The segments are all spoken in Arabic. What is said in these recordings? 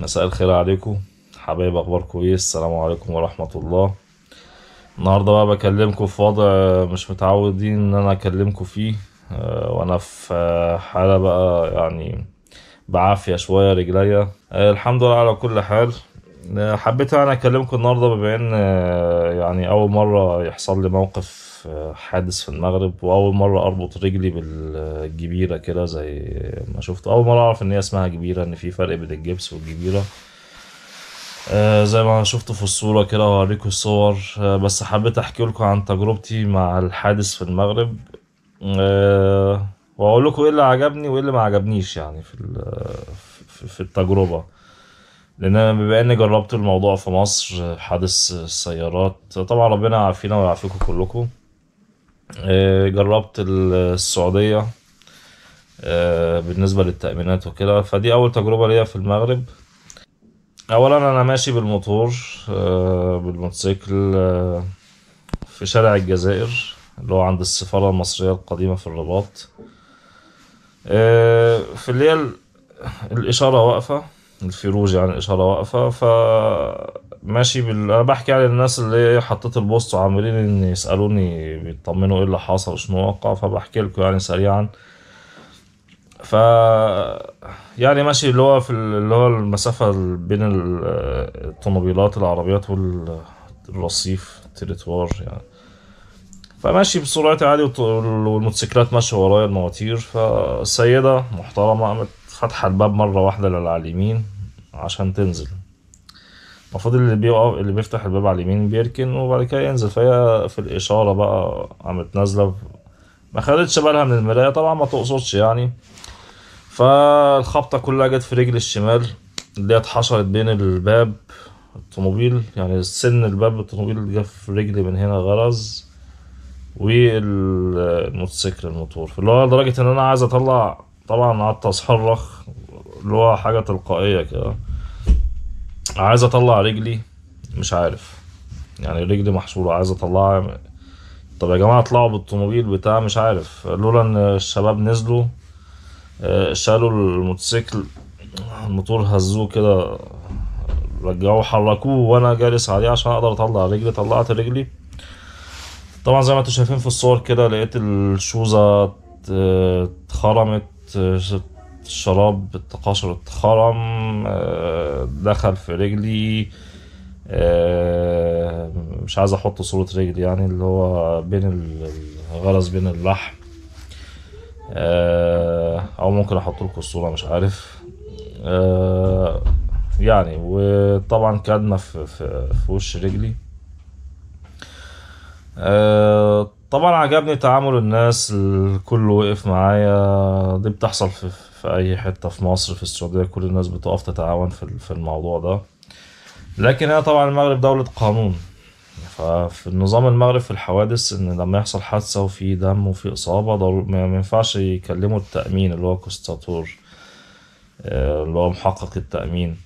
مساء الخير عليكم حبايب اخباركم ايه السلام عليكم ورحمه الله النهارده بقى بكلمكم في وضع مش متعودين ان انا اكلمكم فيه آه، وانا في حاله بقى يعني بعافيه شويه رجليا آه، الحمد لله على كل حال آه، حبيت انا اكلمكم النهارده بما ان يعني اول مره يحصل لي موقف في حادث في المغرب واول مره اربط رجلي بالجبيره كده زي ما شفت اول مره اعرف ان هي اسمها جبيره ان في فرق بين الجبس والجبيره آه زي ما شفتوا في الصورة كده وهوريكم الصور آه بس حبيت احكي لكم عن تجربتي مع الحادث في المغرب آه واقول لكم ايه اللي عجبني وايه اللي ما عجبنيش يعني في في التجربه لان انا بما اني جربت الموضوع في مصر حادث السيارات طبعا ربنا يعافينا ويعافيكم كلكم آه، جربت السعودية آه، بالنسبة للتأمينات وكده فدي أول تجربة ليا في المغرب أولا أنا ماشي بالموتور آه، بالموتوسيكل في شارع الجزائر اللي هو عند السفارة المصرية القديمة في الرباط في الليل الإشارة واقفة الفيروج يعني الإشارة واقفة ف ماشي بال... بحكي على الناس اللي حطيت البوست وعاملين ان يسالوني بيطمنوا ايه اللي حصل وشنو وقع فبحكي لكم يعني سريعا ف يعني ماشي اللي هو في اللي هو المسافه بين الطنوبيلات العربيات والرصيف التريتوار يعني فماشي بسرعتي عادي والموتوسيكلات ماشيه ورايا المواتير فالسيده محترمه قامت فاتحه الباب مره واحده للعلى اليمين عشان تنزل المفروض اللي بيقف اللي بيفتح الباب على اليمين بيركن وبعد كده ينزل فهي في الاشاره بقى قامت نازله ما خدتش بالها من المرايه طبعا ما تقصدش يعني فالخبطه كلها جت في رجل الشمال اللي اتحشرت بين الباب الطوموبيل يعني سن الباب الطوموبيل جه في رجلي من هنا غرز والموتوسيكل الموتور فاللي هو لدرجه ان انا عايز اطلع طبعا قعدت اصرخ اللي هو حاجه تلقائيه كده عايز اطلع رجلي مش عارف يعني رجلي محشوره عايز اطلعها طب يا جماعه اطلعوا بالطوموبيل بتاع مش عارف لولا ان الشباب نزلوا آه، شالوا الموتوسيكل الموتور هزوه كده رجعوه حركوه وانا جالس عليه عشان اقدر اطلع رجلي طلعت رجلي طبعا زي ما انتم شايفين في الصور كده لقيت الشوزه آه، اتخرمت آه، الشراب التقاشر اتخرم آه، دخل في رجلي آه، مش عايز احط صورة رجلي يعني اللي هو بين الغرز بين اللحم آه، او ممكن احط لكم الصورة مش عارف يعني وطبعا كدمة في, في, في وش رجلي طبعا عجبني تعامل الناس الكل وقف معايا دي بتحصل في في اي حته في مصر في السعوديه كل الناس بتقف تتعاون في الموضوع ده لكن هي طبعا المغرب دوله قانون ففي النظام المغرب في الحوادث ان لما يحصل حادثه وفي دم وفي اصابه ضروري ما ينفعش يكلموا التامين اللي هو كوستاتور آه، اللي هو محقق التامين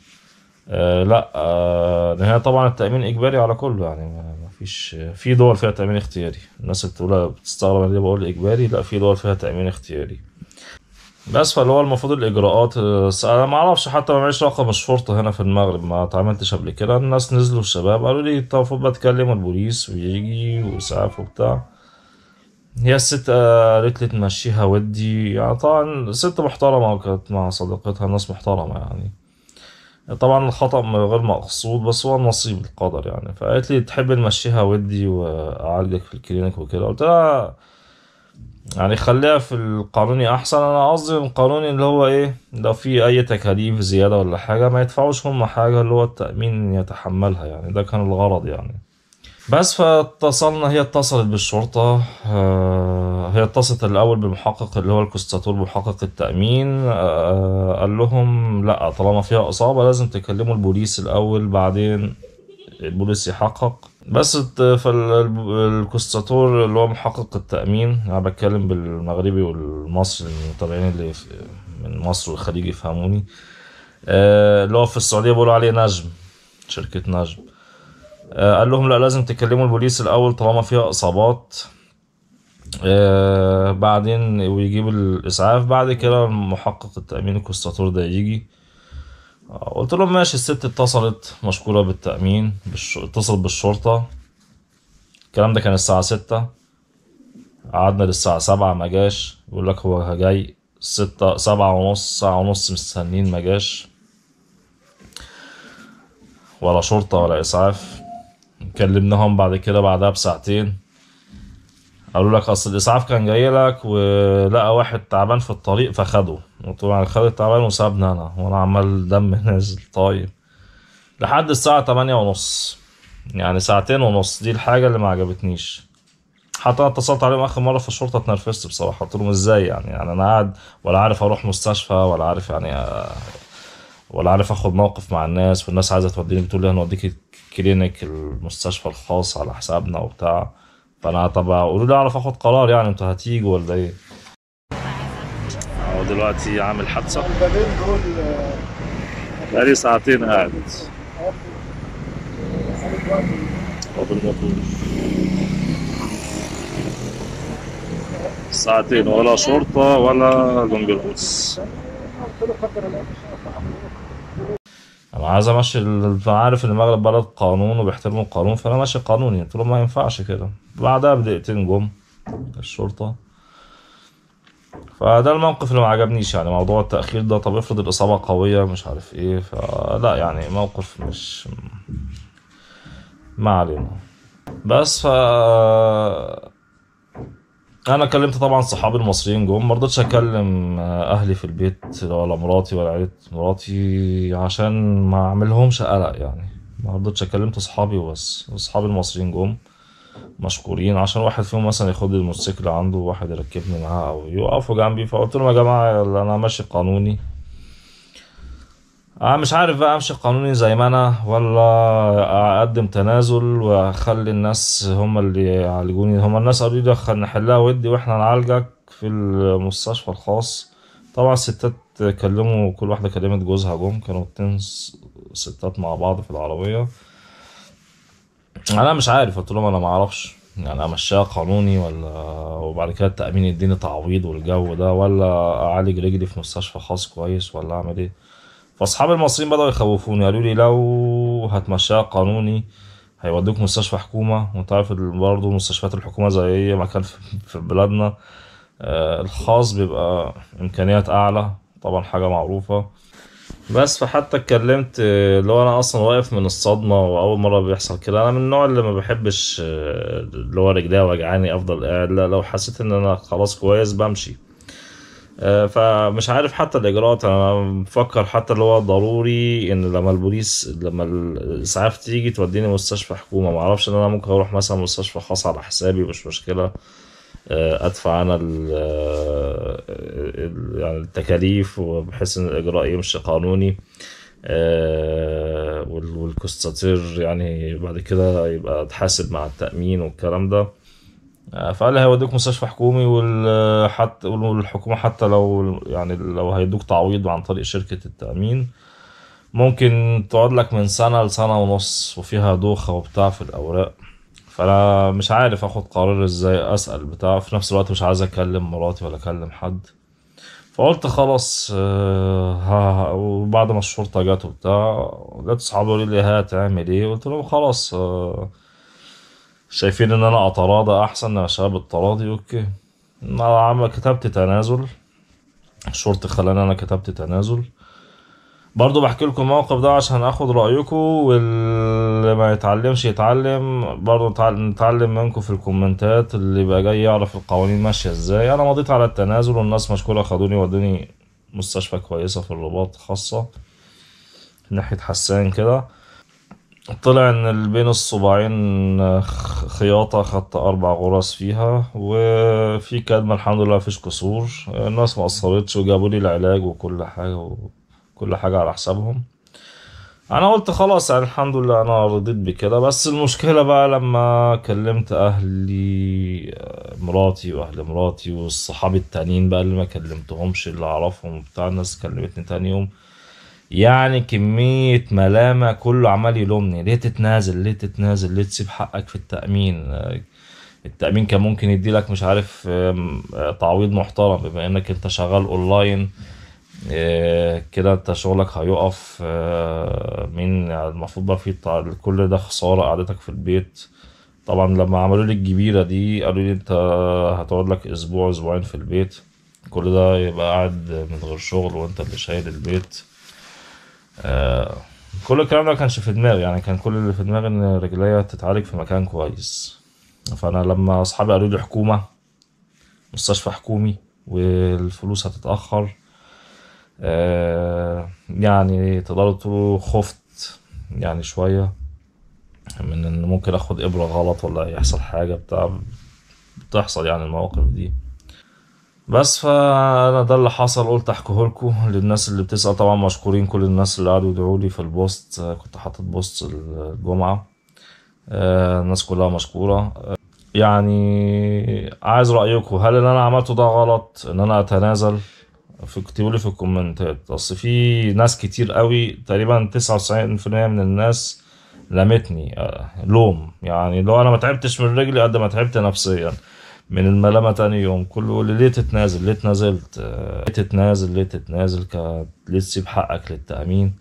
آه، لا آه، لان هي طبعا التامين اجباري على كله يعني ما فيش في دول فيها تامين اختياري الناس اللي بتقول بتستغرب انا بقول اجباري لا في دول فيها تامين اختياري بس فاللي هو المفروض الاجراءات آه، انا ما اعرفش حتى ما معيش رقم الشرطه هنا في المغرب ما اتعاملتش قبل كده الناس نزلوا الشباب قالوا لي طب المفروض بتكلم البوليس ويجي واسعاف وبتاع هي الست آه، قالت لي تمشيها ودي يعني طبعا ست محترمه كانت مع صديقتها ناس محترمه يعني طبعا الخطأ غير مقصود بس هو نصيب القدر يعني فقالت لي تحب نمشيها ودي وأعالجك في الكلينيك وكده قلت لها يعني خليها في القانوني احسن انا قصدي القانوني اللي هو ايه لو في اي تكاليف زياده ولا حاجه ما يدفعوش هم حاجه اللي هو التامين يتحملها يعني ده كان الغرض يعني بس فاتصلنا هي اتصلت بالشرطة آه، هي اتصلت الأول بالمحقق اللي هو الكوستاتور محقق التأمين آه، قال لهم لا طالما فيها إصابة لازم تكلموا البوليس الأول بعدين البوليس يحقق بس فالكوستاتور اللي هو محقق التأمين أنا بتكلم بالمغربي والمصري المتابعين اللي من مصر والخليج يفهموني آه، اللي هو في السعودية بيقولوا عليه نجم شركة نجم آه، قال لهم لا لازم تكلموا البوليس الأول طالما فيها إصابات آه، بعدين ويجيب الإسعاف بعد كده محقق التأمين الكوستاتور ده يجي آه، قلت لهم ماشي الست اتصلت مشكورة بالتأمين اتصلت بالشرطة الكلام ده كان الساعة ستة قعدنا للساعة سبعة ما جاش يقول لك هو جاي ستة سبعة ونص ساعة ونص مستنين ما جاش ولا شرطة ولا إسعاف كلمناهم بعد كده بعدها بساعتين قالوا لك اصل الاسعاف كان جاي لك ولقى واحد تعبان في الطريق فخده وطبعا يعني خد التعبان وسابني انا وانا عمال دم نازل طاير لحد الساعه تمانية ونص يعني ساعتين ونص دي الحاجه اللي ما عجبتنيش حتى انا اتصلت عليهم اخر مره في الشرطه اتنرفزت بصراحه قلت لهم ازاي يعني يعني انا قاعد ولا عارف اروح مستشفى ولا عارف يعني ولا عارف اخد موقف مع الناس والناس عايزه توديني بتقول لي هنوديك كلينك المستشفى الخاص على حسابنا وبتاع فانا طب قولوا لي اعرف اخد قرار يعني انتوا هتيجوا ولا ايه؟ هو دلوقتي عامل حادثه بقالي ساعتين قاعد ساعتين ولا شرطه ولا لونج انا يعني عايز امشي انا عارف ان المغرب بلد قانون وبيحترموا القانون فانا ماشي قانوني قلت لهم ما ينفعش كده بعدها بدقيقتين جم الشرطه فده الموقف اللي ما عجبنيش يعني موضوع التاخير ده طب افرض الاصابه قويه مش عارف ايه فلا يعني موقف مش ما علينا بس ف انا كلمت طبعا صحابي المصريين جم ما رضيتش اكلم اهلي في البيت ولا مراتي ولا عيله مراتي عشان ما اعملهمش قلق يعني ما رضيتش كلمت صحابي وبس اصحابي المصريين جم مشكورين عشان واحد فيهم مثلا ياخد الموتوسيكل عنده وواحد يركبني معاه او يقفوا جنبي فقلت لهم يا جماعه انا ماشي قانوني أنا آه، مش عارف بقى امشي قانوني زي ما انا ولا اقدم تنازل واخلي الناس هم اللي يعالجوني هم الناس قالوا لي نحلها ودي واحنا نعالجك في المستشفى الخاص طبعا الستات كلموا كل واحدة كلمت جوزها جم كانوا اتنين ستات مع بعض في العربية انا مش عارف قلت لهم انا ما اعرفش يعني امشيها قانوني ولا وبعد كده التامين يديني تعويض والجو ده ولا اعالج رجلي في مستشفى خاص كويس ولا اعمل ايه فاصحاب المصريين بدأوا يخوفوني قالوا لي لو هتمشيها قانوني هيودوك مستشفى حكومة وانت عارف برضه مستشفيات الحكومة زي أي مكان في بلادنا آه، الخاص بيبقى إمكانيات أعلى طبعا حاجة معروفة بس فحتى اتكلمت آه، اللي هو انا اصلا واقف من الصدمه واول مره بيحصل كده انا من النوع اللي ما بحبش آه، اللي هو رجليا وجعاني افضل قاعد لا لو حسيت ان انا خلاص كويس بمشي آه، فمش عارف حتى الاجراءات انا بفكر حتى اللي هو ضروري ان لما البوليس لما الاسعاف تيجي توديني مستشفى حكومه ما اعرفش ان انا ممكن اروح مثلا مستشفى خاص على حسابي مش مشكله آه، ادفع انا آه، يعني التكاليف بحيث ان الاجراء يمشي قانوني والكوستاتير يعني بعد كده يبقى اتحاسب مع التامين والكلام ده فقال لي هيوديك مستشفى حكومي والحت والحكومه حتى لو يعني لو هيدوك تعويض عن طريق شركه التامين ممكن تقعد لك من سنه لسنه ونص وفيها دوخه وبتاع في الاوراق فانا مش عارف اخد قرار ازاي اسال بتاع في نفس الوقت مش عايز اكلم مراتي ولا اكلم حد فقلت خلاص آه، ها وبعد ما الشرطه جت وبتاع جت صحابي يقولوا لي هات اعمل ايه قلت لهم خلاص آه شايفين ان انا اتراضى احسن يا شباب التراضي اوكي انا عم كتبت تنازل الشرط خلاني انا كتبت تنازل برضو بحكي لكم الموقف ده عشان اخد رايكم واللي ما يتعلمش يتعلم برضو نتعلم منكم في الكومنتات اللي بقى جاي يعرف القوانين ماشيه ازاي انا مضيت على التنازل والناس مشكوره خدوني ودوني مستشفى كويسه في الرباط خاصه ناحيه حسان كده طلع ان بين الصباعين آه، خياطه خدت اربع غرز فيها وفي كدمه الحمد لله مفيش كسور آه، الناس ما قصرتش وجابوا لي العلاج وكل حاجه وكل حاجه على حسابهم انا قلت خلاص يعني الحمد لله انا رضيت بكده بس المشكله بقى لما كلمت اهلي آه، مراتي واهل مراتي والصحابي التانيين بقى اللي ما كلمتهمش اللي اعرفهم بتاع الناس كلمتني تاني يوم يعني كمية ملامة كله عمال يلومني ليه تتنازل ليه تتنازل ليه تسيب حقك في التأمين التأمين كان ممكن يدي لك مش عارف تعويض محترم بما انك انت شغال اونلاين آه، كده انت شغلك هيقف آه، من المفروض بقى في كل ده خسارة قعدتك في البيت طبعا لما عملوا لي الجبيرة دي قالوا لي انت هتقعد لك اسبوع اسبوعين في البيت كل ده يبقى قاعد من غير شغل وانت اللي شايل البيت آه، كل الكلام ده كانش في دماغي يعني كان كل اللي في دماغي ان رجليا تتعالج في مكان كويس فانا لما اصحابي قالوا لي حكومه مستشفى حكومي والفلوس هتتاخر آه، يعني تقدروا تقولوا خفت يعني شويه من ان ممكن اخد ابره غلط ولا يحصل حاجه بتاع بتحصل يعني المواقف دي بس فانا ده اللي حصل قلت احكيه لكم للناس اللي بتسال طبعا مشكورين كل الناس اللي قعدوا يدعوا لي في البوست آه، كنت حاطط بوست الجمعه آه، الناس كلها مشكوره آه، يعني عايز رايكم هل اللي انا عملته ده غلط ان انا اتنازل في اكتبوا لي في الكومنتات اصل في ناس كتير قوي تقريبا 99% من الناس لمتني لوم يعني لو انا ما تعبتش من رجلي قد ما تعبت نفسيا من الملامه تاني يوم كله ليه تتنازل ليه تنازلت آه، ليه تتنازل ليه تتنازل ك... ليه تسيب حقك للتامين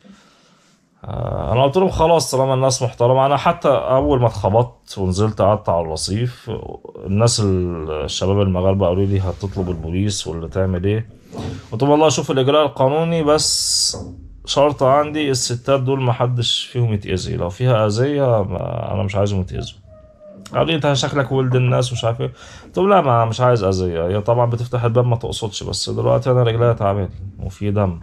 آه، انا قلت لهم خلاص طالما الناس محترمه انا حتى اول ما اتخبطت ونزلت قعدت على الرصيف الناس الشباب المغاربه قالوا لي هتطلب البوليس ولا تعمل ايه قلت والله شوف الاجراء القانوني بس شرط عندي الستات دول محدش فيهم يتاذي لو فيها اذيه انا مش عايزهم يتاذوا لي انت شكلك ولد الناس ومش عارف ايه قلت لا ما مش عايز اذيه هي طبعا بتفتح الباب ما تقصدش بس دلوقتي انا رجليا تعبانه وفي دم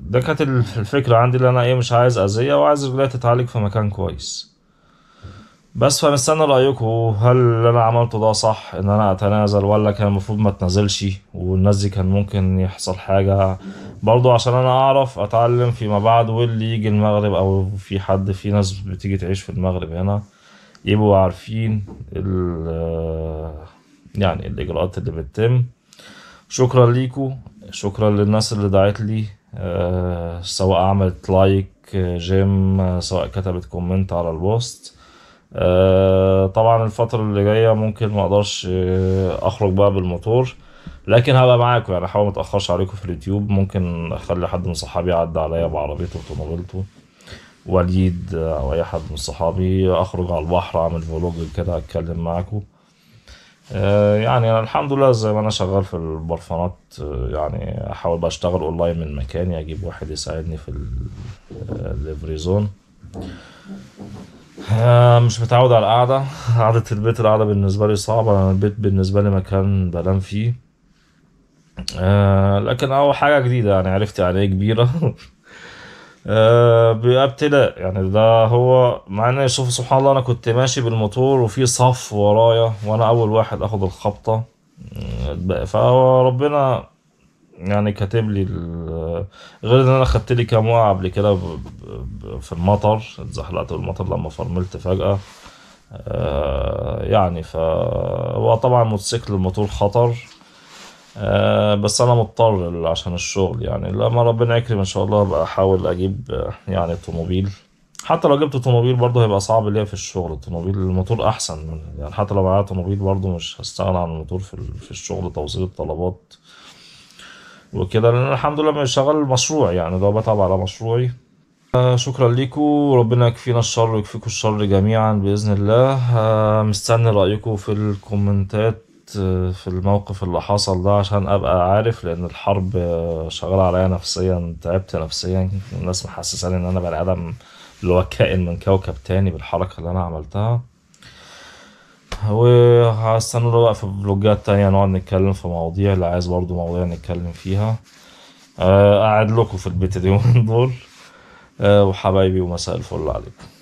ده كانت الفكره عندي اللي انا ايه مش عايز اذيه وعايز رجليا تتعالج في مكان كويس بس فمستني رايكم هل اللي انا عملته ده صح ان انا اتنازل ولا كان المفروض ما اتنازلش والناس دي كان ممكن يحصل حاجه برضو عشان انا اعرف اتعلم فيما بعد واللي يجي المغرب او في حد في ناس بتيجي تعيش في المغرب هنا يبقوا عارفين آه، يعني الإجراءات اللي بتتم شكرا ليكو شكرا للناس اللي دعت لي آه، سواء عملت لايك آه، جيم سواء كتبت كومنت على البوست طبعا الفترة اللي جاية ممكن ما اقدرش اخرج بقى بالموتور لكن هبقى معاكم يعني حاول ما اتاخرش عليكم في اليوتيوب ممكن اخلي حد من صحابي يعدي عليا بعربيته بطنوبيلته وليد آه، او اي حد من صحابي اخرج على البحر اعمل فلوج كده اتكلم معاكم آه، يعني انا الحمد لله زي ما انا شغال في البرفانات آه، يعني احاول بقى اشتغل اونلاين من مكاني اجيب واحد يساعدني في الليفريزون مش متعود على القعدة قعدة البيت القعدة بالنسبة لي صعبة أنا البيت بالنسبة لي مكان بنام فيه لكن أول حاجة جديدة يعني عرفت يعني إيه كبيرة آه، بابتلاء يعني ده هو مع ان شوف سبحان الله انا كنت ماشي بالموتور وفي صف ورايا وانا اول واحد اخد الخبطه آه، فربنا يعني كاتب لي غير ان انا خدت لي كام وقعه قبل كده في المطر اتزحلقت بالمطر لما فرملت فجاه آه، يعني ف طبعا موتوسيكل الموتور خطر آه، بس انا مضطر عشان الشغل يعني لما ربنا يكرم ان شاء الله بقى احاول اجيب آه، يعني اوتوموبيل حتى لو جبت اوتوموبيل برضه هيبقى صعب ليا في الشغل الطوموبيل الموتور احسن من يعني حتى لو معايا اوتوموبيل برضه مش هستغنى عن الموتور في, في الشغل توصيل الطلبات وكده لان الحمد لله شغال مشروع يعني ده بتعب على مشروعي آه، شكرا ليكم ربنا يكفينا الشر ويكفيكم الشر جميعا باذن الله مستني رايكم في الكومنتات اتحطيت آه، في الموقف اللي حصل ده عشان ابقى عارف لان الحرب آه، شغاله عليا نفسيا تعبت نفسيا الناس محسساني ان انا بني ادم اللي هو كائن من كوكب تاني بالحركه اللي انا عملتها وهستنوا بقى في فلوجات تانية نقعد نتكلم في مواضيع اللي عايز برضو مواضيع نتكلم فيها قاعد آه، لكم في البيت اليومين دول وحبايبي ومساء الفل عليكم